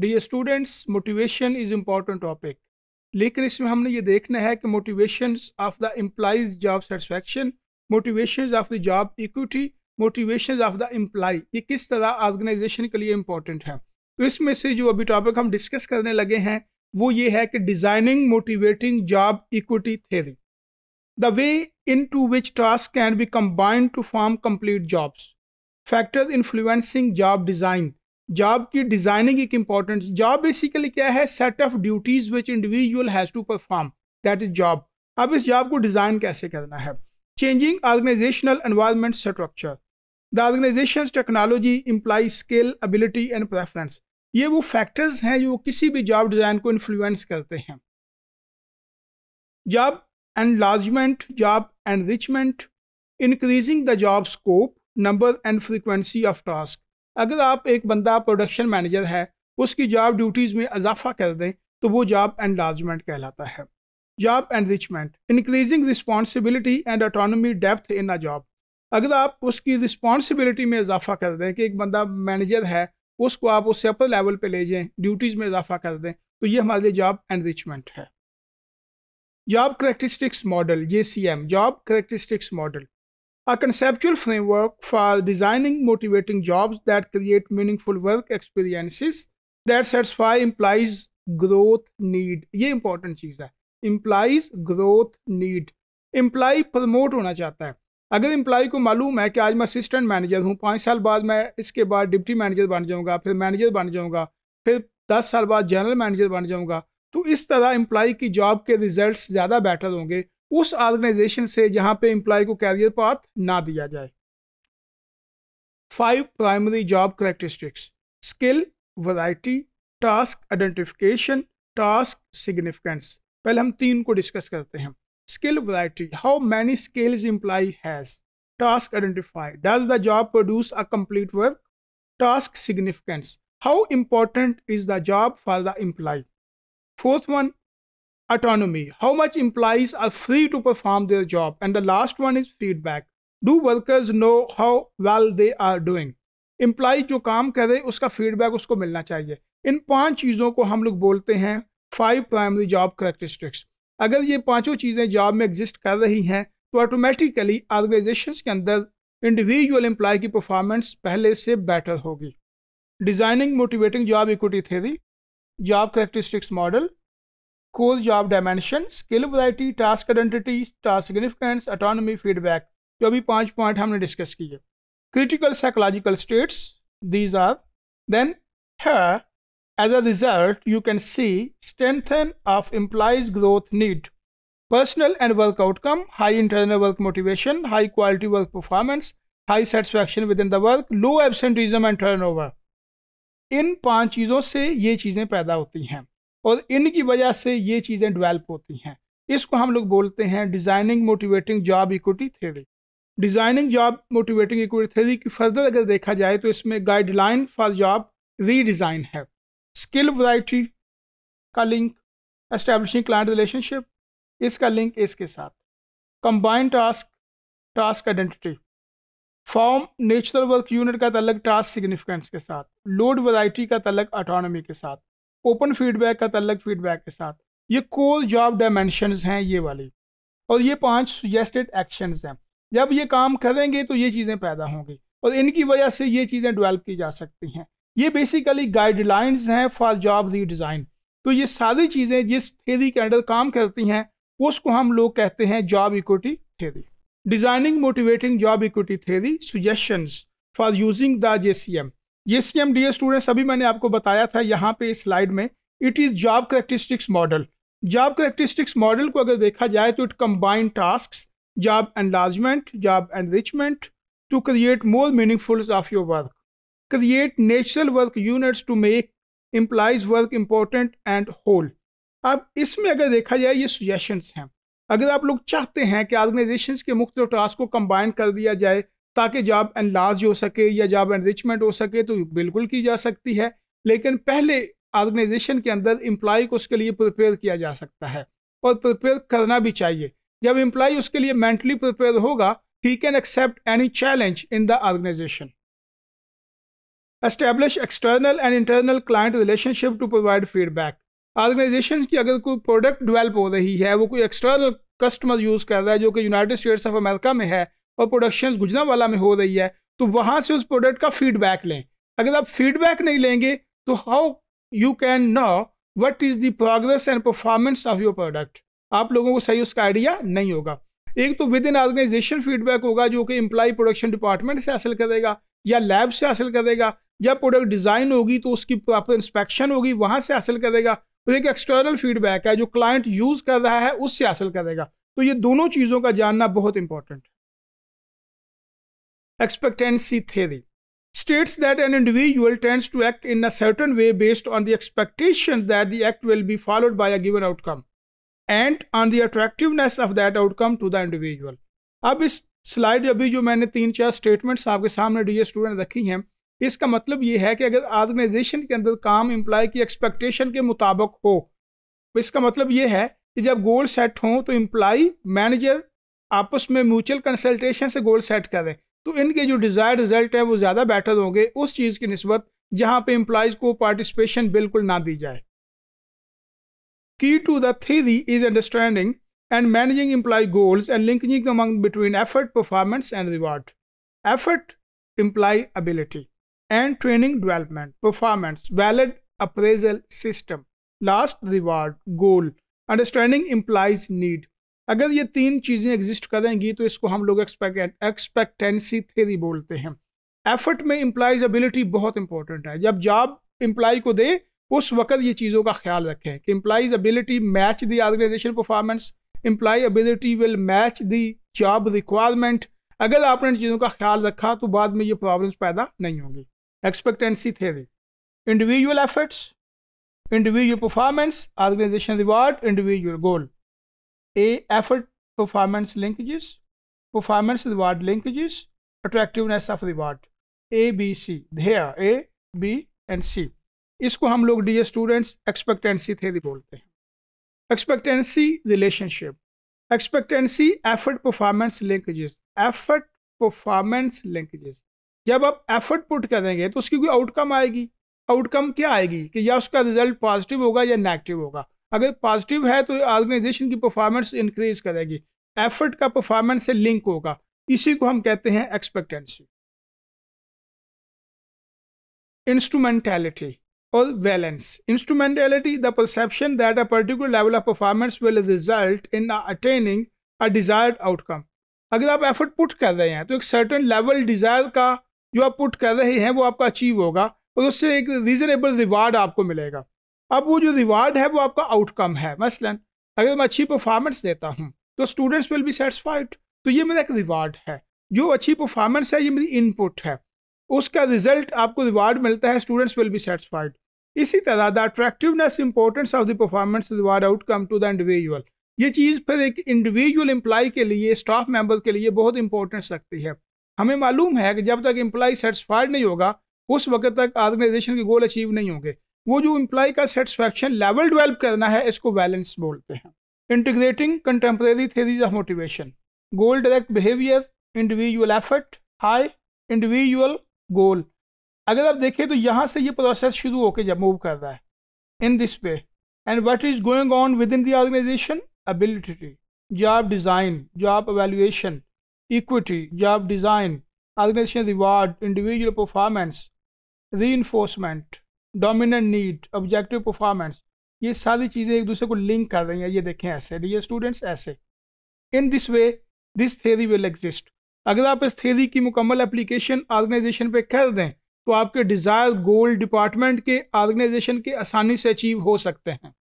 D students motivation is important topic लेकिन इसमें हमने ये देखना है कि motivation of the employees job satisfaction motivation of the job equity motivation of the employee ये किस तरह ऑर्गेनाइजेशन के लिए इम्पॉर्टेंट है तो इसमें से जो अभी टॉपिक हम डिस्कस करने लगे हैं वो ये है कि designing motivating job equity theory the way in to which task can be combined to form complete jobs factor influencing job design job की डिजाइनिंग एक इंपॉर्टेंट जॉब बेसिकली क्या है set of duties which individual has to perform that is job अब इस job को design कैसे करना है changing organizational environment structure the organization technology employee skill ability and preference ये वो फैक्टर्स हैं जो किसी भी जॉब डिज़ाइन को इन्फ्लुएंस करते हैं job enlargement, job enrichment increasing the job scope number and frequency of task अगर आप एक बंदा प्रोडक्शन मैनेजर है उसकी जॉब ड्यूटीज़ में इजाफा कर दें तो वो जॉब एनलार्जमेंट कहलाता है job enrichment increasing responsibility and autonomy depth in a job अगर आप उसकी रिस्पॉन्सिबिलिटी में इजाफा कर दें कि एक बंदा मैनेजर है उसको आप उससे अपर लेवल पे ले जाएं ड्यूटीज़ में इजाफा कर दें तो ये हमारे लिए जॉब एनरिचमेंट है job characteristics model J C M job characteristics model a conceptual framework for designing motivating jobs that create meaningful work experiences that satisfy implies growth need ये important चीज़ है implies growth need employee promote होना चाहता है अगर employee को मालूम है कि आज मैं assistant manager हूँ पाँच साल बाद मैं इसके बाद deputy manager बन जाऊँगा फिर manager बन जाऊँगा फिर दस साल बाद general manager बन जाऊँगा तो इस तरह employee की job के results ज़्यादा better होंगे उस ऑर्गेनाइजेशन से जहां पे एम्प्लॉय को कैरियर पाथ ना दिया जाए five primary job characteristics skill variety task identification task significance पहले हम तीन को डिस्कस करते हैं skill variety how many skills employ has task identify does the job produce a complete work task significance how important is the job for the employee fourth one autonomy how much employees are free to perform their job and the last one is feedback do workers know how well they are doing employ जो काम करे उसका feedback उसको मिलना चाहिए इन पांच चीज़ों को हम लोग बोलते हैं फाइव प्राइमरी जॉब करेक्टरिस्टिक्स अगर ये पांचों चीज़ें जॉब में एग्जिस्ट कर रही हैं तो ऑटोमेटिकली ऑर्गेनाइजेशन के अंदर इंडिविजुअल एम्प्लॉय की परफॉर्मेंस पहले से बेटर होगी designing motivating job equity theory job characteristics model school job dimension skill variety task identity task significance autonomy feedback जो अभी पांच पॉइंट हमने डिस्कस किए critical psychological states these are then है as a result you can see strengthen of employees growth need personal and work outcome high internal work motivation high quality work performance high satisfaction with in the work low absenteeism and turn over इन पाँच चीज़ों से ये चीज़ें पैदा होती हैं और इनकी वजह से ये चीज़ें डेवलप होती हैं इसको हम लोग बोलते हैं designing motivating job equity theory designing job motivating equity theory की फर्दर अगर देखा जाए तो इसमें गाइडलाइन फॉर जॉब रीडिज़ाइन है स्किल वैरायटी का लिंक एस्टेब्लिशिंग क्लाइंट रिलेशनशिप इसका लिंक इसके साथ combined task task identity form natural work unit का तलक टास्क सिग्निफिकेंस के साथ लोड वैरायटी का तलग ऑटोनॉमी के साथ ओपन फीडबैक का तल्लक फीडबैक के साथ ये कोल जॉब डायमेंशन हैं ये वाली और ये पांच सुजेस्टेड एक्शन हैं जब ये काम करेंगे तो ये चीज़ें पैदा होंगी और इनकी वजह से ये चीज़ें डेवलप की जा सकती हैं ये बेसिकली गाइडलाइंस हैं फॉर जॉब रीडिज़ाइन तो ये सारी चीज़ें जिस थेरी के अंडर काम करती हैं उसको हम लोग कहते हैं job equity theory designing motivating job equity theory suggestion for using the J C M ये C M D A students अभी मैंने आपको बताया था यहाँ पे इस स्लाइड में it is job characteristics model job characteristics model को अगर देखा जाए तो it combine task job enlargement job enrichment to create more meaningful of your work create natural work units to make employees work important and whole अब इसमें अगर देखा जाए ये सुजेशंस हैं अगर आप लोग चाहते हैं कि ऑर्गेनाइजेशन के मुख्त टास्क को कम्बाइन कर दिया जाए ताकि जॉब एनलार्ज हो सके या जॉब एनरिचमेंट हो सके तो बिल्कुल की जा सकती है लेकिन पहले ऑर्गेनाइजेशन के अंदर एम्प्लॉय को उसके लिए प्रिपेयर किया जा सकता है और प्रिपेयर करना भी चाहिए जब एम्प्लॉय उसके लिए मेंटली प्रिपेयर होगा he can accept any challenge in the organization establish external and internal client relationship to provide feedback organization की अगर कोई प्रोडक्ट डिवेल्प हो रही है वो कोई एक्सटर्नल कस्टमर यूज़ कर रहा है जो कि यूनाइटेड स्टेट्स ऑफ अमेरिका में है और प्रोडक्शन गुजरावाला में हो रही है तो वहाँ से उस प्रोडक्ट का फीडबैक लें अगर आप फीडबैक नहीं लेंगे तो how you can know what is the progress and performance of your product आप लोगों को सही उसका आइडिया नहीं होगा एक तो विद इन ऑर्गेनाइजेशन फीडबैक होगा जो कि इम्प्लाई प्रोडक्शन डिपार्टमेंट से हासिल करेगा या लैब से हासिल करेगा या प्रोडक्ट डिज़ाइन होगी तो उसकी प्रॉपर इंस्पेक्शन होगी वहाँ से हासिल करेगा और एक एक्सटर्नल फीडबैक है जो क्लाइंट यूज़ कर रहा है उससे हासिल करेगा तो ये दोनों चीज़ों का जानना बहुत इंपॉर्टेंट है expectancy theory states that an individual tends to act in a certain way based on the expectation that the act will be followed by a given outcome and on the attractiveness of that outcome to the individual अब इस slide अभी जो मैंने तीन चार statements आपके सामने dear student रखी हैं इसका मतलब ये है कि अगर ऑर्गेनाइजेशन के अंदर काम इम्प्लाई की एक्सपेक्टेशन के मुताबिक हो इसका मतलब ये है कि जब गोल सेट हो तो इम्प्लाई मैनेजर आपस में म्यूचुअल कंसल्टेशन से गोल सेट करें तो इनके जो डिज़ायर रिजल्ट है वो ज़्यादा बेटर होंगे उस चीज़ की नस्बत जहाँ पे एम्प्लॉयज़ को पार्टिसिपेशन बिल्कुल ना दी जाए की to the theory is understanding and managing employ goals and linking among between effort performance and reward effort employee ability and training development performance valid appraisal system last reward goal understanding employees need अगर ये तीन चीज़ें exist करेंगी तो इसको हम लोग expect expectancy theory बोलते हैं एफर्ट में इम्प्लाइज एबिलिटी बहुत इंपॉर्टेंट है जब जॉब इम्प्लाई को दे उस वक्त ये चीज़ों का ख्याल रखें कि employees ability match the organisation performance employee ability will match the job requirement अगर आपने इन चीज़ों का ख्याल रखा तो बाद में ये प्रॉब्लम्स पैदा नहीं होंगी expectancy theory individual efforts individual performance organisation reward individual goals a effort performance linkages, performance reward linkages, attractiveness of reward A B C Here A B and C इसको हम लोग डी स्टूडेंट्स एक्सपेक्टेंसी थे बोलते हैं expectancy relationship expectancy effort performance linkages effort performance linkages जब आप effort put कर देंगे तो उसकी कोई आउटकम आएगी आउटकम क्या आएगी कि या उसका रिजल्ट पॉजिटिव होगा या नेगेटिव होगा अगर पॉजिटिव है तो ऑर्गेनाइजेशन की परफॉर्मेंस इंक्रीज करेगी एफर्ट का परफॉर्मेंस से लिंक होगा इसी को हम कहते हैं एक्सपेक्टेंसी इंस्ट्रूमेंटैलिटी और valence instrumentality the perception that a particular level of performance will result in attaining a desired outcome अगर आप एफर्ट पुट कर रहे हैं तो एक सर्टन लेवल डिजायर का जो आप पुट कर रहे हैं वो आपका अचीव होगा और उससे एक रीजनेबल रिवार्ड आपको मिलेगा अब वो जो रिवार्ड है वो आपका आउटकम है मसलन अगर मैं अच्छी परफॉर्मेंस देता हूँ तो स्टूडेंट्स विल बी सेटिस्फाइड तो ये मेरा एक रिवार्ड है जो अच्छी परफॉर्मेंस है ये मेरी इनपुट है उसका रिजल्ट आपको रिवार्ड मिलता है स्टूडेंट्स विल बी सेटिस्फाइड इसी तरह the attractiveness importance of the performance reward outcome to the individual ये चीज़ फिर एक इंडिविजुअल एम्प्लाई के लिए स्टाफ मेंबर के लिए बहुत इंपॉर्टेंस रखती है हमें मालूम है कि जब तक एम्प्लाई सेटिस्फाइड नहीं होगा उस वक्त तक ऑर्गेनाइजेशन के गोल अचीव नहीं होंगे वो जो इम्प्लाई का सेटिस्फैक्शन लेवल डेवलप करना है इसको बैलेंस बोलते हैं integrating contemporary theories of motivation goal direct behaviour individual effort high individual goal अगर आप देखें तो यहाँ से ये प्रोसेस शुरू होकर जब मूव कर रहा है in this way and what is going on with in the organisation ability job design job evaluation equity job design organisation reward individual performance predominant need objective performance ये सारी चीज़ें एक दूसरे को लिंक कर रही हैं ये देखें ऐसे ये स्टूडेंट्स ऐसे in this way this theory will exist अगर आप इस थेरी की मुकम्मल एप्लीकेशन ऑर्गेनाइजेशन पे कर दें तो आपके डिज़ायर गोल डिपार्टमेंट के ऑर्गेनाइजेशन के आसानी से अचीव हो सकते हैं